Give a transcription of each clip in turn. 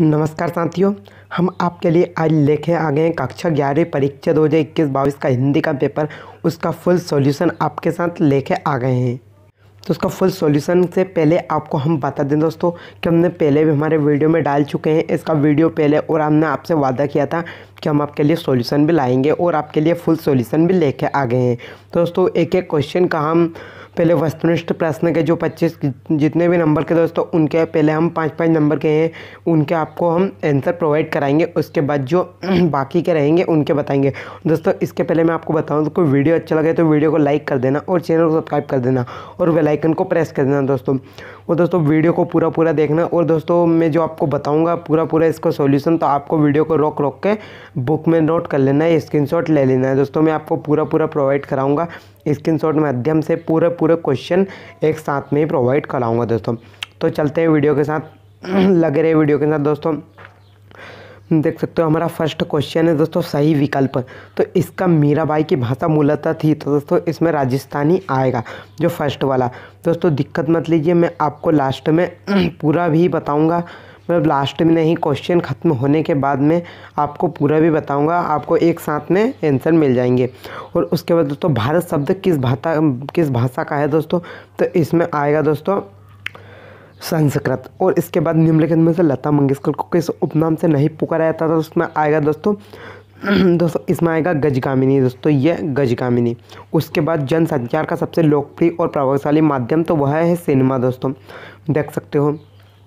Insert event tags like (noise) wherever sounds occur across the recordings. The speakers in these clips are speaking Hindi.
नमस्कार साथियों हम आपके लिए आज लेके आ गए हैं कक्षा ग्यारह परीक्षा दो हज़ार इक्कीस बाईस का हिंदी का पेपर उसका फुल सॉल्यूशन आपके साथ लेके आ गए हैं तो उसका फुल सॉल्यूशन से पहले आपको हम बता दें दोस्तों कि हमने पहले भी हमारे वीडियो में डाल चुके हैं इसका वीडियो पहले और हमने आपसे वादा किया था कि हम आपके लिए सॉल्यूशन भी लाएंगे और आपके लिए फुल सॉल्यूशन भी लेके आ गए हैं दोस्तों एक एक क्वेश्चन का हम पहले वस्तुनिष्ठ प्रश्न के जो पच्चीस जितने भी नंबर के दोस्तों उनके पहले हम पाँच पाँच नंबर के हैं उनके आपको हम आंसर प्रोवाइड कराएंगे उसके बाद जो (clears throat) बाकी के रहेंगे उनके बताएंगे दोस्तों इसके पहले मैं आपको बताऊँ तो कोई वीडियो अच्छा लगे तो वीडियो को लाइक कर देना और चैनल को सब्सक्राइब कर देना और वेलाइकन को प्रेस कर देना दोस्तों और दोस्तों वीडियो को पूरा पूरा देखना और दोस्तों मैं जो आपको बताऊँगा पूरा पूरा इसका सोल्यूशन तो आपको वीडियो को रोक रोक के बुक में नोट कर लेना है स्क्रीन ले लेना है दोस्तों मैं आपको पूरा पूरा प्रोवाइड कराऊँगा स्क्रीन शॉट माध्यम से पूरे पूरे क्वेश्चन एक साथ में ही प्रोवाइड कराऊंगा दोस्तों तो चलते हैं वीडियो के साथ (clears throat) लगे रहे वीडियो के साथ दोस्तों देख सकते हो हमारा फर्स्ट क्वेश्चन है दोस्तों सही विकल्प तो इसका मीराबाई की भाषा मूलतः थी तो दोस्तों इसमें राजस्थानी आएगा जो फर्स्ट वाला दोस्तों दिक्कत मत लीजिए मैं आपको लास्ट में (clears throat) पूरा भी बताऊंगा मतलब लास्ट में नहीं क्वेश्चन ख़त्म होने के बाद में आपको पूरा भी बताऊंगा आपको एक साथ में आंसर मिल जाएंगे और उसके बाद दोस्तों भारत शब्द किस भाषा किस भाषा का है दोस्तों तो इसमें आएगा दोस्तों संस्कृत और इसके बाद निम्नलिखित में से लता मंगेशकर को किस उपनाम से नहीं पुकारा जाता था उसमें आएगा दोस्तों (clears throat) दोस्तों इसमें आएगा गजगामिनी दोस्तों ये गजगामिनी उसके बाद जनसंचार का सबसे लोकप्रिय और प्रभावशाली माध्यम तो वह है सिनेमा दोस्तों देख सकते हो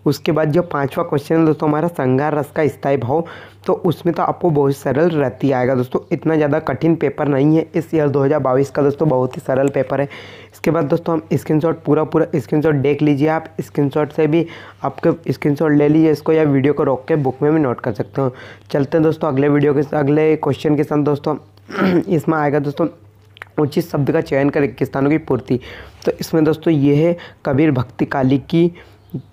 उसके बाद जो पांचवा क्वेश्चन है दोस्तों हमारा संगार रस का स्थायी भाव तो उसमें तो आपको बहुत सरल रहती आएगा दोस्तों इतना ज़्यादा कठिन पेपर नहीं है इस ईयर 2022 का दोस्तों बहुत ही सरल पेपर है इसके बाद दोस्तों हम स्क्रीनशॉट पूरा पूरा स्क्रीनशॉट देख लीजिए आप स्क्रीनशॉट से भी आपके स्क्रीनशॉट ले लीजिए इसको या वीडियो को रोक के बुक में भी नोट कर सकते हो चलते हैं दोस्तों अगले वीडियो के अगले क्वेश्चन के साथ दोस्तों (clears throat) इसमें आएगा दोस्तों उचित शब्द का चयन कर रिक्तिस्थानों की पूर्ति तो इसमें दोस्तों ये है कबीर भक्ति काली की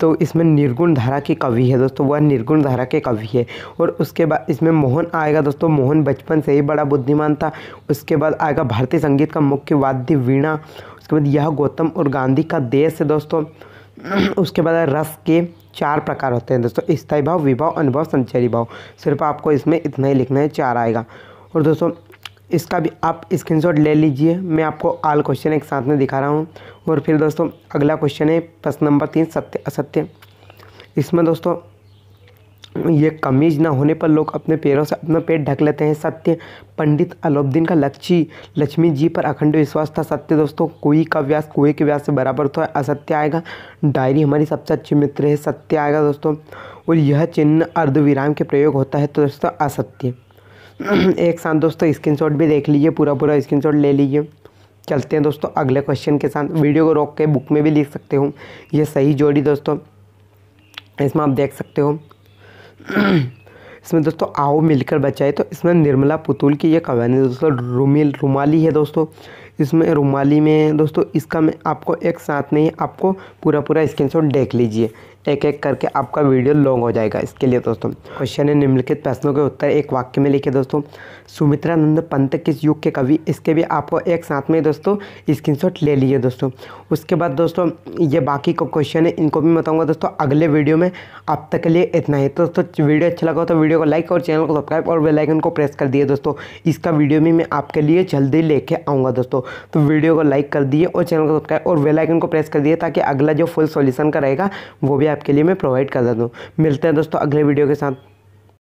तो इसमें निर्गुण धारा के कवि है दोस्तों वह निर्गुण धारा के कवि है और उसके बाद इसमें मोहन आएगा दोस्तों मोहन बचपन से ही बड़ा बुद्धिमान था उसके बाद आएगा भारतीय संगीत का मुख्य वाद्य वीणा उसके बाद यह गौतम और गांधी का देश है दोस्तों (clears throat) उसके बाद रस के चार प्रकार होते हैं दोस्तों स्थायी भाव विभाव अनुभव संचरी भाव सिर्फ आपको इसमें इतना ही लिखना है चार आएगा और दोस्तों इसका भी आप स्क्रीनशॉट ले लीजिए मैं आपको आल क्वेश्चन एक साथ में दिखा रहा हूँ और फिर दोस्तों अगला क्वेश्चन है प्रश्न नंबर तीन सत्य असत्य इसमें दोस्तों ये कमीज ना होने पर लोग अपने पैरों से अपना पेट ढक लेते हैं सत्य पंडित अलोद्दीन का लक्ष्य लक्ष्मी जी पर अखंड विश्वास था सत्य दोस्तों कोई का व्यास कोई के व्यास से बराबर तो असत्य आएगा डायरी हमारी सबसे अच्छी मित्र है सत्य आएगा दोस्तों और यह चिन्ह अर्धविराम के प्रयोग होता है तो दोस्तों असत्य (clears throat) एक साथ दोस्तों स्क्रीन भी देख लीजिए पूरा पूरा स्क्रीन ले लीजिए चलते हैं दोस्तों अगले क्वेश्चन के साथ वीडियो को रोक के बुक में भी लिख सकते हो ये सही जोड़ी दोस्तों इसमें आप देख सकते हो (clears throat) इसमें दोस्तों आओ मिलकर बचाए तो इसमें निर्मला पुतुल की ये कहानी दोस्तों रुमिल रुमाली है दोस्तों इसमें रुमाली में दोस्तों इसका मैं आपको एक साथ में आपको पूरा पूरा स्क्रीन देख लीजिए एक एक करके आपका वीडियो लॉन्ग हो जाएगा इसके लिए दोस्तों क्वेश्चन है निम्नलिखित प्रश्नों के उत्तर एक वाक्य में लिखे दोस्तों सुमित्रानंद पंत किस युग के कवि इसके भी आपको एक साथ में दोस्तों स्क्रीनशॉट ले लीजिए दोस्तों उसके बाद दोस्तों ये बाकी का क्वेश्चन है इनको भी बताऊंगा दोस्तों अगले वीडियो में आप तक के लिए इतना ही दोस्तों वीडियो अच्छा लगा तो वीडियो को लाइक और चैनल को सब्सक्राइब और बेलाइकन को प्रेस कर दिए दोस्तों इसका वीडियो भी मैं आपके लिए जल्दी लेके आऊँगा दोस्तों तो वीडियो को लाइक कर दिए और चैनल को सब्सक्राइब और बेल आइकन को प्रेस कर दिए ताकि अगला जो फुल सॉल्यूशन का रहेगा वो भी आपके लिए मैं प्रोवाइड कर दूँ मिलते हैं दोस्तों अगले वीडियो के साथ